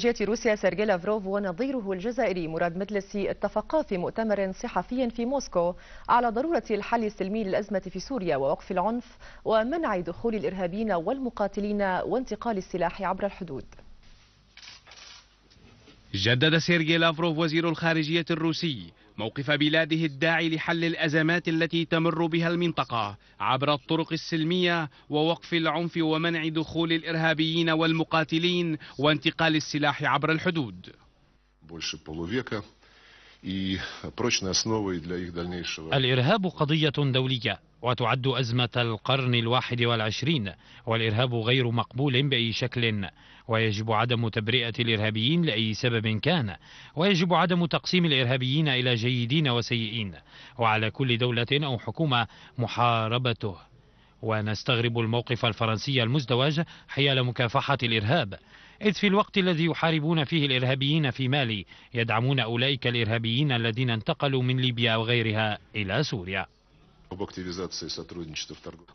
جاءت روسيا سيرجي لافروف ونظيره الجزائري مراد مدلسي اتفقا في مؤتمر صحفي في موسكو على ضرورة الحل السلمي للأزمة في سوريا ووقف العنف ومنع دخول الإرهابيين والمقاتلين وانتقال السلاح عبر الحدود جدد سيرجي لافروف وزير الخارجية الروسي موقف بلاده الداعي لحل الأزمات التي تمر بها المنطقة عبر الطرق السلمية ووقف العنف ومنع دخول الإرهابيين والمقاتلين وانتقال السلاح عبر الحدود. الإرهاب قضية دولية وتعد أزمة القرن الواحد والعشرين والإرهاب غير مقبول بأي شكل ويجب عدم تبرئة الإرهابيين لأي سبب كان ويجب عدم تقسيم الإرهابيين إلى جيدين وسيئين وعلى كل دولة أو حكومة محاربته ونستغرب الموقف الفرنسي المزدوج حيال مكافحة الإرهاب إذ في الوقت الذي يحاربون فيه الإرهابيين في مالي يدعمون أولئك الإرهابيين الذين انتقلوا من ليبيا وغيرها إلى سوريا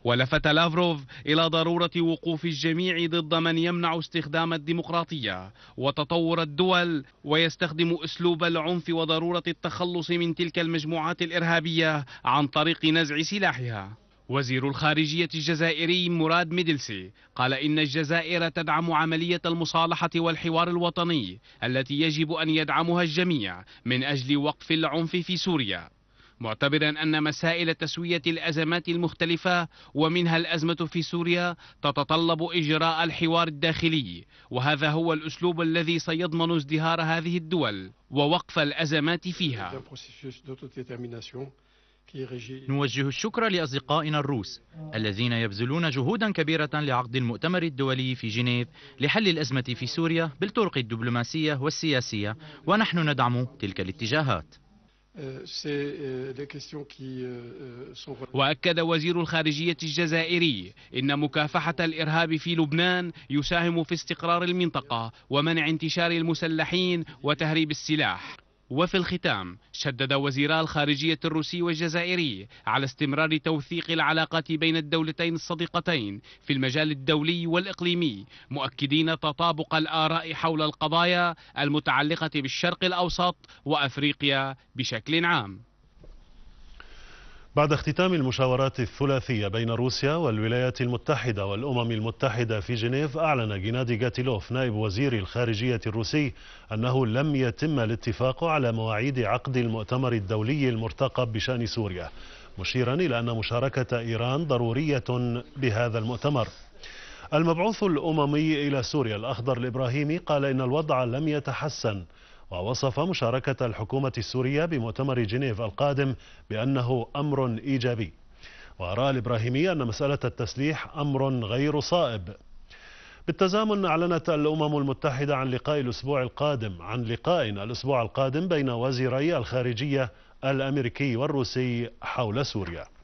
ولفت لافروف إلى ضرورة وقوف الجميع ضد من يمنع استخدام الديمقراطية وتطور الدول ويستخدم أسلوب العنف وضرورة التخلص من تلك المجموعات الإرهابية عن طريق نزع سلاحها وزير الخارجية الجزائري مراد ميدلسي قال إن الجزائر تدعم عملية المصالحة والحوار الوطني التي يجب أن يدعمها الجميع من أجل وقف العنف في سوريا معتبرا أن مسائل تسوية الأزمات المختلفة ومنها الأزمة في سوريا تتطلب إجراء الحوار الداخلي وهذا هو الأسلوب الذي سيضمن ازدهار هذه الدول ووقف الأزمات فيها نوجه الشكر لأصدقائنا الروس الذين يبذلون جهودا كبيرة لعقد المؤتمر الدولي في جنيف لحل الأزمة في سوريا بالطرق الدبلوماسية والسياسية ونحن ندعم تلك الاتجاهات وأكد وزير الخارجية الجزائري إن مكافحة الإرهاب في لبنان يساهم في استقرار المنطقة ومنع انتشار المسلحين وتهريب السلاح وفي الختام شدد وزيرا الخارجية الروسي والجزائري على استمرار توثيق العلاقات بين الدولتين الصديقتين في المجال الدولي والإقليمي مؤكدين تطابق الآراء حول القضايا المتعلقة بالشرق الأوسط وأفريقيا بشكل عام بعد اختتام المشاورات الثلاثية بين روسيا والولايات المتحدة والأمم المتحدة في جنيف أعلن جينادي جاتيلوف نائب وزير الخارجية الروسي أنه لم يتم الاتفاق على مواعيد عقد المؤتمر الدولي المرتقب بشأن سوريا مشيرا إلى أن مشاركة إيران ضرورية بهذا المؤتمر المبعوث الأممي إلى سوريا الأخضر الإبراهيمي قال إن الوضع لم يتحسن ووصف مشاركة الحكومة السورية بمؤتمر جنيف القادم بأنه أمر إيجابي ورأى الإبراهيمي أن مسألة التسليح أمر غير صائب بالتزامن أعلنت الأمم المتحدة عن لقاء الأسبوع القادم عن لقاء الأسبوع القادم بين وزيري الخارجية الأمريكي والروسي حول سوريا